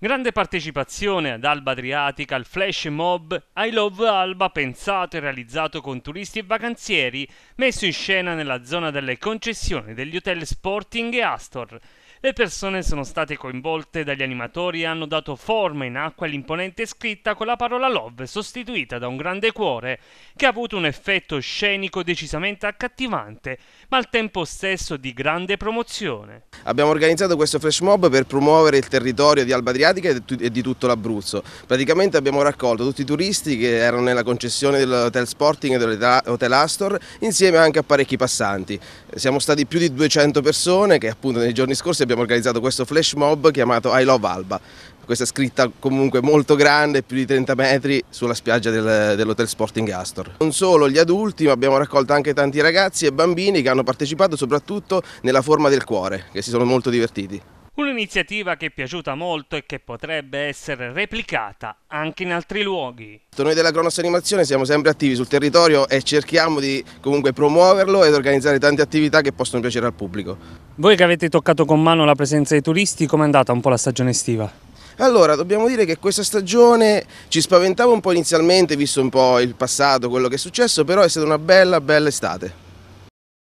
Grande partecipazione ad Alba Adriatica al flash mob I Love Alba pensato e realizzato con turisti e vacanzieri, messo in scena nella zona delle concessioni degli hotel Sporting e Astor. Le persone sono state coinvolte dagli animatori e hanno dato forma in acqua all'imponente scritta con la parola love sostituita da un grande cuore, che ha avuto un effetto scenico decisamente accattivante, ma al tempo stesso di grande promozione. Abbiamo organizzato questo flash mob per promuovere il territorio di Alba Adriatica Adriatica e di tutto l'Abruzzo. Praticamente abbiamo raccolto tutti i turisti che erano nella concessione dell'Hotel Sporting e dell'Hotel Astor insieme anche a parecchi passanti. Siamo stati più di 200 persone che appunto nei giorni scorsi abbiamo organizzato questo flash mob chiamato I Love Alba questa scritta comunque molto grande, più di 30 metri, sulla spiaggia del, dell'Hotel Sporting Astor. Non solo gli adulti, ma abbiamo raccolto anche tanti ragazzi e bambini che hanno partecipato soprattutto nella forma del cuore, che si sono molto divertiti. Un'iniziativa che è piaciuta molto e che potrebbe essere replicata anche in altri luoghi. Noi della Cronos Animazione siamo sempre attivi sul territorio e cerchiamo di comunque promuoverlo ed organizzare tante attività che possono piacere al pubblico. Voi che avete toccato con mano la presenza dei turisti, com'è andata un po' la stagione estiva? Allora, dobbiamo dire che questa stagione ci spaventava un po' inizialmente, visto un po' il passato, quello che è successo, però è stata una bella, bella estate.